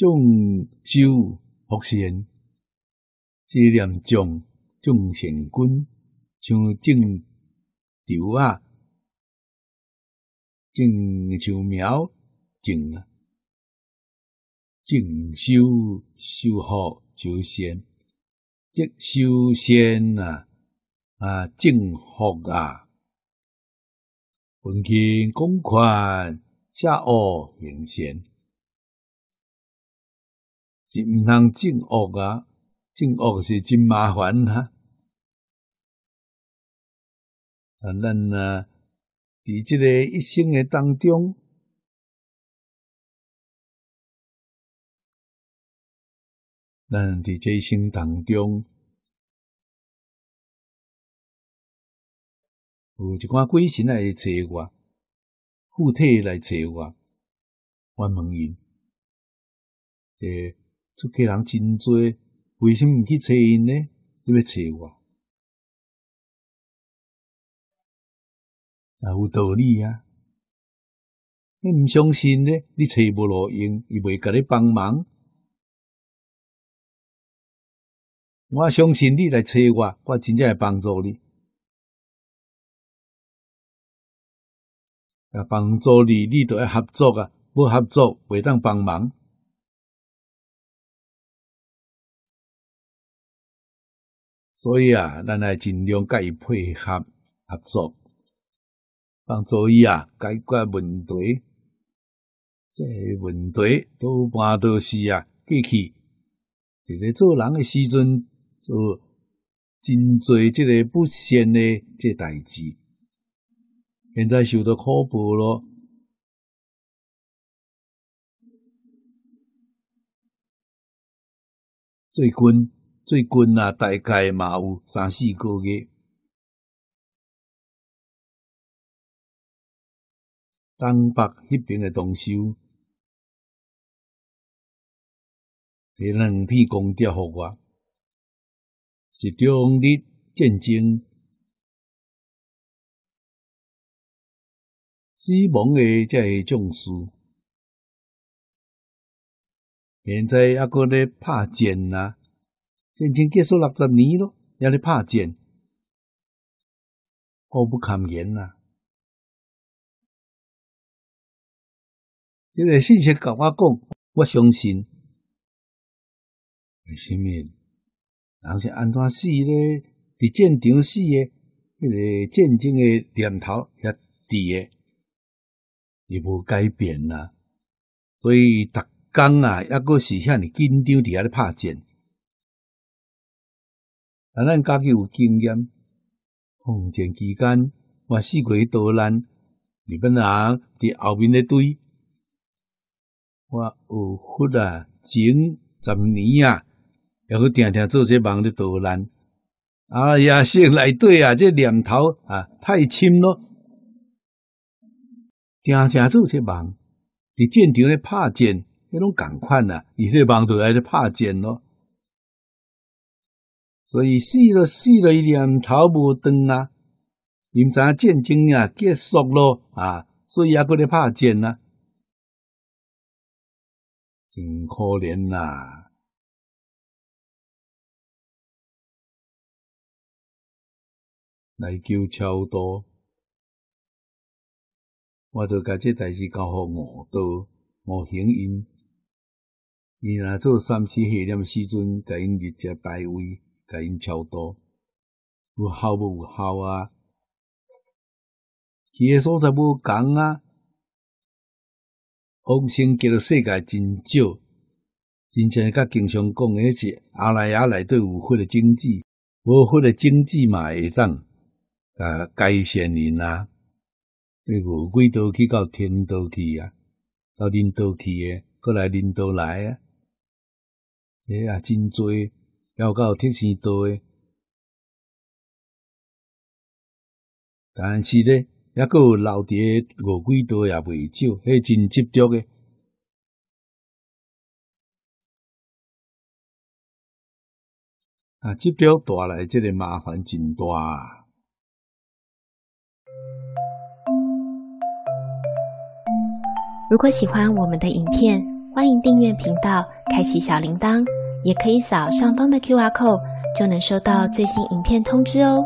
种树福先，只念种种仙君，像种树啊，种树苗，种啊，种树修好修仙，这修仙啊啊，种福啊，环境公款下恶人先。是毋通进恶啊？进恶是真麻烦啊。啊，咱啊，伫即个一生的当中，咱伫这一生当中，有一寡鬼神来找我，附体来找我，我问伊，出家人真多，为甚唔去找因呢？汝要找我，啊，有道理啊！你唔相信呢？你找无路用，伊袂甲你帮忙。我相信你来找我，我真正会帮助你。啊，帮助你，你都要合作啊！要合作，袂当帮忙。所以啊，咱来尽量甲伊配合合作，帮助伊啊解决问题。这问题多半都是啊过去伫咧做人诶时阵做真侪即个不善诶即代志，现在受到苦报咯。最近。最近啊，大概嘛有三四个月，东北那边的动手，提两片工地互我，是中日战争，死亡的这些将士，现在还搁在打战啊。战争结束六十年咯，还咧拍战，苦不堪言呐。一个信息甲我讲，我相信。为甚物？人是安怎死咧？伫战场死诶，一个战争诶念头也伫诶，也无改变呐。所以，逐天啊，抑阁是遐尼紧张伫遐咧拍战。啊，咱家己有经验，抗战期间，我四鬼的难，日本人伫后面咧追，我有法啊，整十年啊，也去定定做些梦咧逃难，啊呀，是来对啊，这念头啊太深咯，定定做些梦，伫战场咧拍战，迄种共款啊，伊这梦都来咧拍战咯。所以死了死了，一点头无断啊！因查战争啊结束咯啊，所以也过咧拍战啊，真可怜呐。来求超多，我都甲觉代志交互我多我行因，因若做三七下点时阵，甲因立只排位。甲因超度，有效无有效啊？其诶所在无讲啊，往生极了世界真少。真正甲经常讲诶是阿赖耶内底有分诶经济，无分诶经济嘛会当，甲改善因啊。你无几多去到天道去啊，到人道去诶，过来人道来啊，这也真多。钓到特深多但是呢，也搁留伫五几多也袂少，迄真急钓啊！带来个麻烦真大啊！如果喜欢我们的影片，欢迎订阅频道，开启小铃铛。也可以扫上方的 Q R code，就能收到最新影片通知哦。